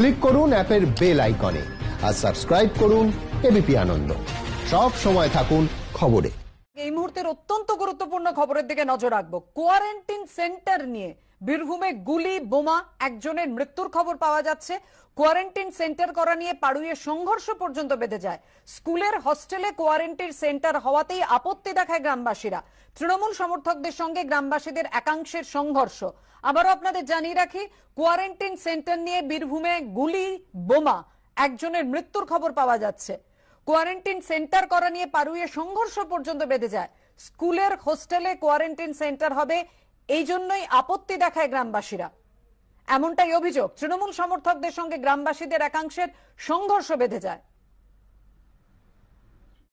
click করুন অ্যাপের bell আইকনে আর সাবস্ক্রাইব করুন এবিপি আনন্দ সব সময় থাকুন খবরে এই মুহূর্তের অত্যন্ত গুরুত্বপূর্ণ খবরের দিকে নজর রাখবো কোয়ারেন্টিন সেন্টার নিয়ে বীরভূমে গুলি বোমা একজনের মৃত্যুর খবর পাওয়া যাচ্ছে কোয়ারেন্টিন সেন্টার করা নিয়ে পাড়ুয়ে সংঘর্ষ পর্যন্ত বেঁধে যায় স্কুলের হস্টেলে কোয়ারেন্টিন সেন্টার হওয়াতেই আপত্তি দেখায় গ্রামবাসীরা তৃণমূল সমর্থকদের সঙ্গে গ্রামবাসীদের একাংশের সংঘর্ষ আবারও আপনাদের জানিয়ে রাখি কোয়ারেন্টিন সেন্টার নিয়ে বীরভূমে গুলি বোমা একজনের মৃত্যুর খবর পাওয়া যাচ্ছে কোয়ারেন্টিন সেন্টার করা নিয়ে পাড়ুয়ে সংঘর্ষ পর্যন্ত বেঁধে যায় স্কুলের হোস্টেলে কোয়ারেন্টিন সেন্টার হবে এই জন্যই আপত্তি দেখায় গ্রামবাসীরা এমনটাই অভিযোগ তৃণমূল সমর্থকদের সঙ্গে গ্রামবাসীদের একাংশের সংঘর্ষ বেঁধে যায়